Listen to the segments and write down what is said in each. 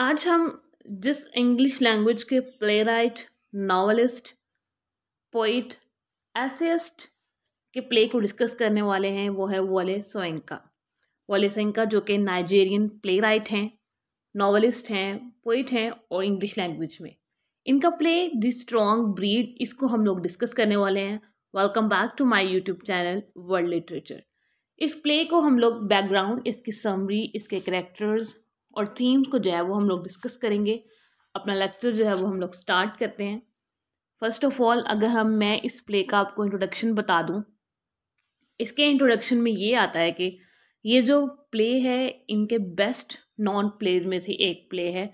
आज हम जिस इंग्लिश लैंग्वेज के playwright novelist poet essayist के प्ले को डिस्कस करने वाले हैं वो है वोले सोइंका वोले सोइंका जो कि नाइजेरियन प्ले राइट हैं नावलिस्ट हैं पोइट हैं और इंग्लिश लैंग्वेज में इनका प्ले द स्ट्रॉन्ग ब्रीड इसको हम लोग डिस्कस करने वाले हैं welcome back to my YouTube channel world literature इस प्ले को हम लोग बैकग्राउंड इसकी समरी इसके करेक्टर्स और थीम्स को जो है वो हम लोग डिस्कस करेंगे अपना लेक्चर जो है वो हम लोग स्टार्ट करते हैं फर्स्ट ऑफ ऑल अगर हम मैं इस प्ले का आपको इंट्रोडक्शन बता दूं इसके इंट्रोडक्शन में ये आता है कि ये जो प्ले है इनके बेस्ट नॉन प्लेज में से एक प्ले है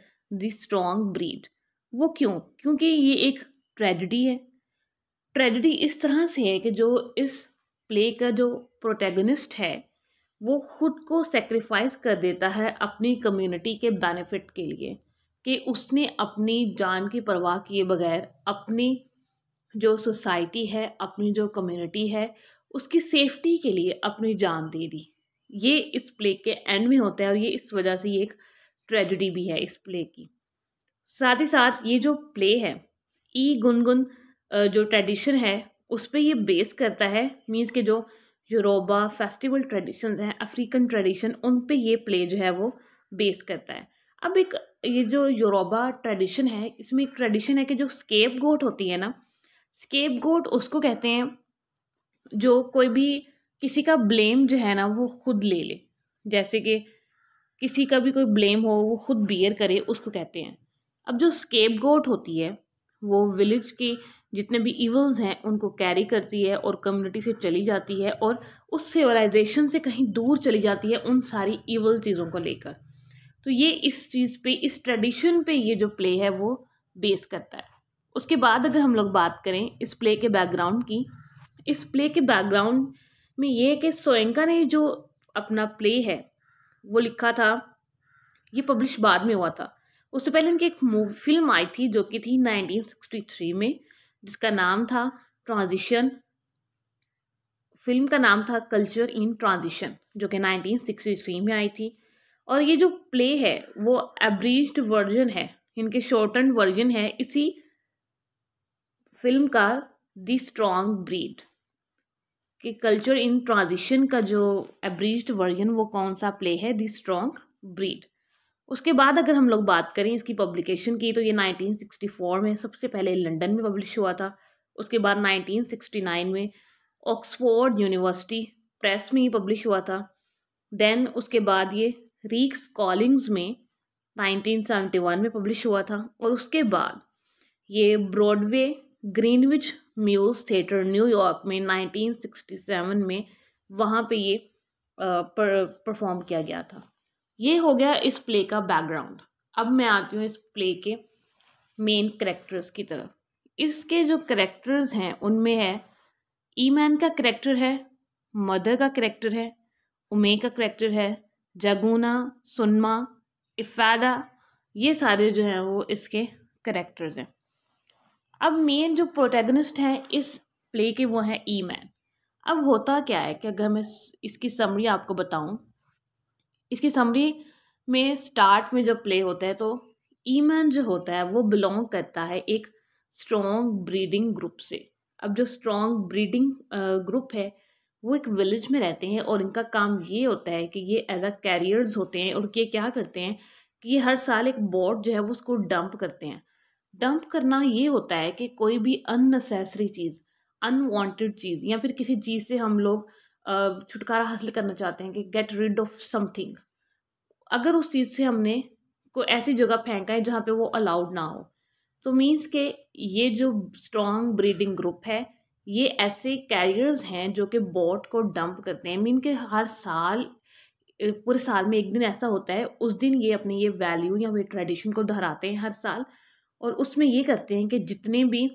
द स्ट्रॉन्ग ब्रीड वो क्यों क्योंकि ये एक ट्रेजिडी है ट्रेजिडी इस तरह से है कि जो इस प्ले का जो प्रोटेगनिस्ट है वो खुद को सेक्रीफाइस कर देता है अपनी कम्युनिटी के बेनिफिट के लिए कि उसने अपनी जान की परवाह किए बगैर अपनी जो सोसाइटी है अपनी जो कम्युनिटी है उसकी सेफ्टी के लिए अपनी जान दे दी ये इस प्ले के एंड में होता है और ये इस वजह से ये एक ट्रेजडी भी है इस प्ले की साथ ही साथ ये जो प्ले है ई e गुनगुन जो ट्रेडिशन है उस पर ये बेस करता है मीन्स के जो यूरोबा फेस्टिवल ट्रेडिशंस हैं अफ्रीकन ट्रेडिशन उन पे ये प्ले जो है वो बेस करता है अब एक ये जो यूरोबा ट्रेडिशन है इसमें एक ट्रेडिशन है कि जो स्केप गोट होती है ना स्केप गोट उसको कहते हैं जो कोई भी किसी का ब्लेम जो है ना वो खुद ले ले जैसे कि किसी का भी कोई ब्लेम हो वो खुद बियर करे उसको कहते हैं अब जो स्केप गोट होती है वो विलेज के जितने भी इवल्स हैं उनको कैरी करती है और कम्युनिटी से चली जाती है और उस सिविलाइजेशन से कहीं दूर चली जाती है उन सारी इवल चीज़ों को लेकर तो ये इस चीज़ पे इस ट्रेडिशन पे ये जो प्ले है वो बेस करता है उसके बाद अगर हम लोग बात करें इस प्ले के बैकग्राउंड की इस प्ले के बैकग्राउंड में ये है कि सोयंका ने जो अपना प्ले है वो लिखा था ये पब्लिश बाद में हुआ था उससे पहले इनकी एक फिल्म आई थी जो कि थी 1963 में जिसका नाम था ट्रांजिशन फिल्म का नाम था कल्चर इन ट्रांजिशन जो कि 1963 में आई थी और ये जो प्ले है वो एब्रीज्ड वर्जन है इनके शॉर्ट एंड वर्जन है इसी फिल्म का दी स्ट्रॉन्ग ब्रीड कि कल्चर इन ट्रांजिशन का जो एब्रीज्ड वर्जन वो कौन सा प्ले है दी स्ट्रॉन्ग ब्रीड उसके बाद अगर हम लोग बात करें इसकी पब्लिकेशन की तो ये 1964 में सबसे पहले लंदन में पब्लिश हुआ था उसके बाद 1969 में ऑक्सफोर्ड यूनिवर्सिटी प्रेस में ही पब्लिश हुआ था देन उसके बाद ये रीक्स कॉलिंग्स में 1971 में पब्लिश हुआ था और उसके बाद ये Broadway Greenwich Mews theatre New York में 1967 में वहाँ पे ये परफॉर्म किया गया था ये हो गया इस प्ले का बैकग्राउंड अब मैं आती हूँ इस प्ले के मेन करेक्टर्स की तरफ इसके जो करेक्टर्स हैं उनमें है ई मैन का करेक्टर है मदर का करेक्टर है उमे का करेक्टर है जगूना सुनमा इफ़ादा ये सारे जो हैं वो इसके करेक्टर्स हैं अब मेन जो प्रोटैगनिस्ट हैं इस प्ले के वो हैं ई मैन अब होता क्या है कि अगर मैं इसकी समरी आपको बताऊं इसकी समरी में स्टार्ट में जब प्ले होता है तो ईमन जो होता है वो बिलोंग करता है एक स्ट्रॉन्ग ब्रीडिंग ग्रुप से अब जो स्ट्रॉन्ग ब्रीडिंग ग्रुप है वो एक विलेज में रहते हैं और इनका काम ये होता है कि ये एज अ कैरियर्स होते हैं और ये क्या करते हैं कि ये हर साल एक बोट जो है वो उसको डंप करते हैं डंप करना ये होता है कि कोई भी अननेसेसरी चीज़ अनवांटेड चीज़ या फिर किसी चीज़ से हम लोग छुटकारा हासिल करना चाहते हैं कि गेट रिड ऑफ समथिंग अगर उस चीज़ से हमने को ऐसी जगह फेंका है जहाँ पे वो अलाउड ना हो तो मीन्स के ये जो स्ट्रॉन्ग ब्रीडिंग ग्रुप है ये ऐसे कैरियर्स हैं जो कि बॉट को डंप करते हैं मीन के हर साल पूरे साल में एक दिन ऐसा होता है उस दिन ये अपने ये वैल्यू या फिर ट्रेडिशन को दोहराते हैं हर साल और उसमें ये करते हैं कि जितने भी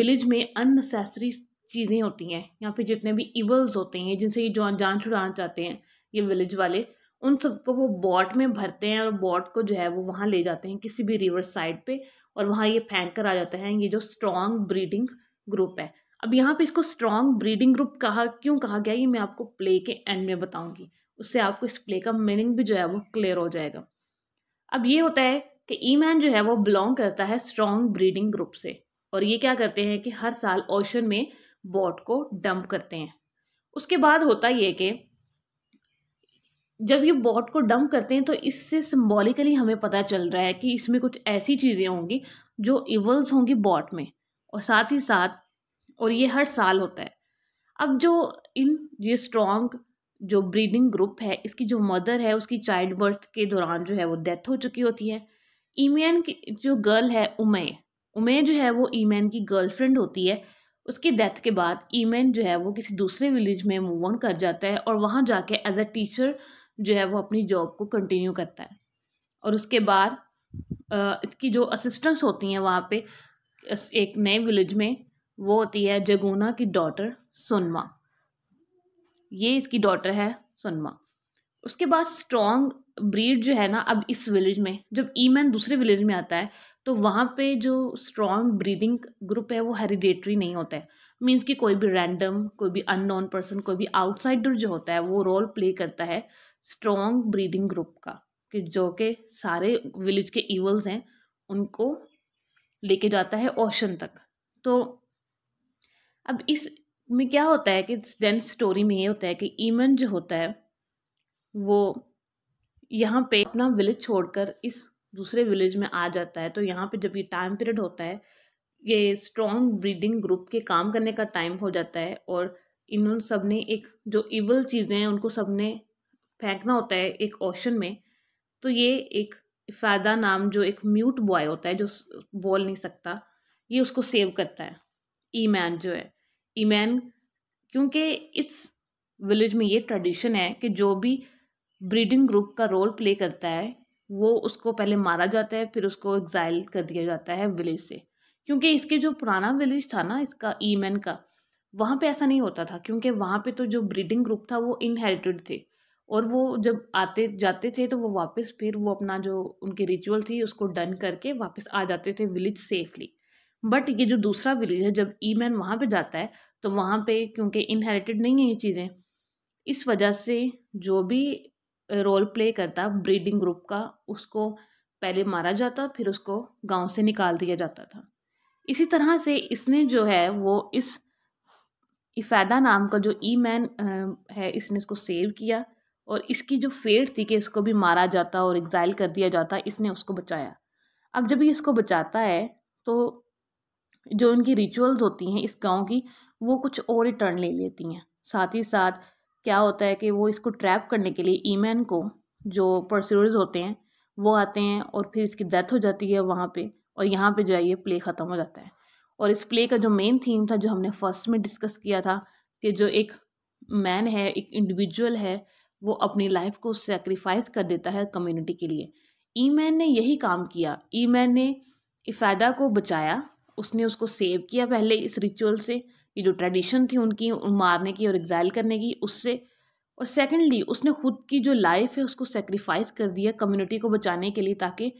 विलेज में अननेसेसरी चीज़ें होती हैं या फिर जितने भी इवल्स होते हैं जिनसे ये जान जान छुड़ाना चाहते हैं ये विलेज वाले उन सबको वो बॉट में भरते हैं और बॉट को जो है वो वहाँ ले जाते हैं किसी भी रिवर साइड पे और वहाँ ये फेंक कर आ जाते हैं ये जो स्ट्रॉन्ग ब्रीडिंग ग्रुप है अब यहाँ पे इसको स्ट्रॉन्ग ब्रीडिंग ग्रुप कहा क्यों कहा गया ये मैं आपको प्ले के एंड में बताऊँगी उससे आपको इस प्ले का मीनिंग भी जो है वो क्लियर हो जाएगा अब ये होता है कि ई मैन जो है वो बिलोंग करता है स्ट्रॉन्ग ब्रीडिंग ग्रुप से और ये क्या करते हैं कि हर साल ओशन में बॉट को डंप करते हैं उसके बाद होता ये कि जब ये बॉट को डंप करते हैं तो इससे सिम्बॉलिकली हमें पता चल रहा है कि इसमें कुछ ऐसी चीज़ें होंगी जो इवल्स होंगी बॉट में और साथ ही साथ और ये हर साल होता है अब जो इन ये स्ट्रॉन्ग जो ब्रीडिंग ग्रुप है इसकी जो मदर है उसकी चाइल्ड बर्थ के दौरान जो है वो डेथ हो चुकी होती है ईमैन की जो गर्ल है उमे उमे जो है वो ईमैन की गर्लफ्रेंड होती है उसकी डेथ के बाद ईमेन जो है वो किसी दूसरे विलेज में मूव ऑन कर जाता है और वहाँ जाके एज अ टीचर जो है वो अपनी जॉब को कंटिन्यू करता है और उसके बाद इसकी जो असिस्टेंट्स होती हैं वहाँ पे एक नए विलेज में वो होती है जगोना की डॉटर सुनमा ये इसकी डॉटर है सुनमा उसके बाद स्ट्रॉन्ग ब्रीड जो है ना अब इस विलेज में जब ईमैन दूसरे विलेज में आता है तो वहाँ पे जो स्ट्रॉन्ग ब्रीदिंग ग्रुप है वो हेरिडेटरी नहीं होता है मीन्स कि कोई भी रैंडम कोई भी अननोन पर्सन कोई भी आउटसाइडर जो होता है वो रोल प्ले करता है स्ट्रॉन्ग ब्रीदिंग ग्रुप का कि जो के सारे विलेज के ईवल्स हैं उनको लेके जाता है ओशन तक तो अब इस में क्या होता है कि देन स्टोरी में ये होता है कि ईमन जो होता है वो यहाँ पे अपना विलेज छोड़कर इस दूसरे विलेज में आ जाता है तो यहाँ पे जब ये टाइम पीरियड होता है ये स्ट्रॉन्ग ब्रीडिंग ग्रुप के काम करने का टाइम हो जाता है और इन सब ने एक जो इवल चीज़ें हैं उनको सब ने फेंकना होता है एक ओशन में तो ये एक फायदा नाम जो एक म्यूट बॉय होता है जो बोल नहीं सकता ये उसको सेव करता है ई मैन जो है ई मैन क्योंकि इस विलेज में ये ट्रेडिशन है कि जो भी ब्रीडिंग ग्रुप का रोल प्ले करता है वो उसको पहले मारा जाता है फिर उसको एग्जाइल कर दिया जाता है विलेज से क्योंकि इसके जो पुराना विलेज था ना इसका ईमैन का वहाँ पे ऐसा नहीं होता था क्योंकि वहाँ पे तो जो ब्रीडिंग ग्रुप था वो इनहेरिटेड थे और वो जब आते जाते थे तो वो वापस फिर वो अपना जो उनकी रिचुअल थी उसको डन करके वापस आ जाते थे विलेज सेफली बट ये जो दूसरा विलेज है जब ई मैन वहाँ पर जाता है तो वहाँ पे क्योंकि इनहेरिटेड नहीं है ये चीज़ें इस वजह से जो भी रोल प्ले करता ब्रीडिंग ग्रुप का उसको पहले मारा जाता फिर उसको गांव से निकाल दिया जाता था इसी तरह से इसने जो है वो इस इफ़ादा नाम का जो ई मैन है इसने इसको सेव किया और इसकी जो फेट थी कि इसको भी मारा जाता और एग्ज़ाइल कर दिया जाता इसने उसको बचाया अब जब ये इसको बचाता है तो जो उनकी रिचुअल्स होती हैं इस गांव की वो कुछ और ही टर्न ले लेती हैं साथ ही साथ क्या होता है कि वो इसको ट्रैप करने के लिए ईमैन को जो परस्यूर्स होते हैं वो आते हैं और फिर इसकी डेथ हो जाती है वहाँ पे और यहाँ पे जो है ये प्ले ख़त्म हो जाता है और इस प्ले का जो मेन थीम था जो हमने फर्स्ट में डिस्कस किया था कि जो एक मैन है एक इंडिविजुअल है वो अपनी लाइफ को सेक्रीफाइस कर देता है कम्युनिटी के लिए ई मैन ने यही काम किया ई मैन ने इफायदा को बचाया उसने उसको सेव किया पहले इस रिचुअल से ये जो ट्रेडिशन थी उनकी मारने की और एग्जाइल करने की उससे और सेकेंडली उसने खुद की जो लाइफ है उसको सेक्रीफाइस कर दिया कम्युनिटी को बचाने के लिए ताकि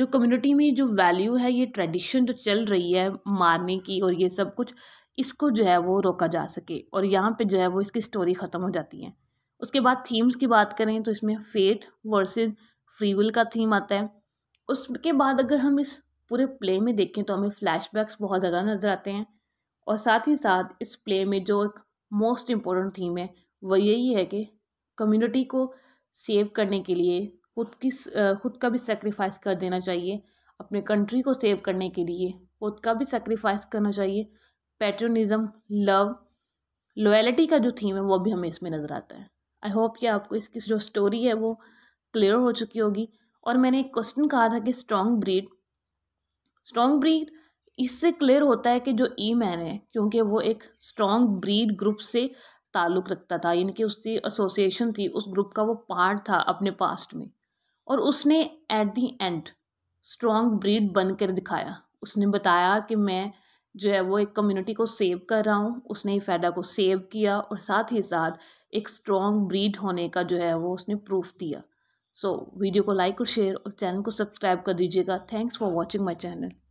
जो कम्युनिटी में जो वैल्यू है ये ट्रेडिशन जो चल रही है मारने की और ये सब कुछ इसको जो है वो रोका जा सके और यहाँ पे जो है वो इसकी स्टोरी ख़त्म हो जाती है उसके बाद थीम्स की बात करें तो इसमें फेट वर्सेस फ्रीविल का थीम आता है उसके बाद अगर हम इस पूरे प्ले में देखें तो हमें फ्लैशबैक्स बहुत ज़्यादा नज़र आते हैं और साथ ही साथ इस प्ले में जो एक मोस्ट इम्पोर्टेंट थीम है वह यही है कि कम्युनिटी को सेव करने के लिए खुद की खुद का भी सेक्रीफाइस कर देना चाहिए अपने कंट्री को सेव करने के लिए खुद का भी सेक्रीफाइस करना चाहिए पेट्रोनिज़म लव लोयलिटी का जो थीम है वो भी हमें इसमें नज़र आता है आई होप कि आपको इसकी जो स्टोरी है वो क्लियर हो चुकी होगी और मैंने एक क्वेश्चन कहा था कि स्ट्रॉन्ग ब्रीड स्ट्रॉन्ग ब्रीड इससे क्लियर होता है कि जो ई मैन है क्योंकि वो एक स्ट्रॉन्ग ब्रीड ग्रुप से ताल्लुक़ रखता था यानी कि उसकी एसोसिएशन थी उस ग्रुप का वो पार्ट था अपने पास्ट में और उसने at the end strong breed बन कर दिखाया उसने बताया कि मैं जो है वो एक कम्युनिटी को सेव कर रहा हूँ उसने फैडा को सेव किया और साथ ही साथ एक स्ट्रॉन्ग ब्रीड होने का जो है वो उसने प्रूफ दिया सो so, वीडियो को लाइक और शेयर और चैनल को सब्सक्राइब कर दीजिएगा thanks for watching my channel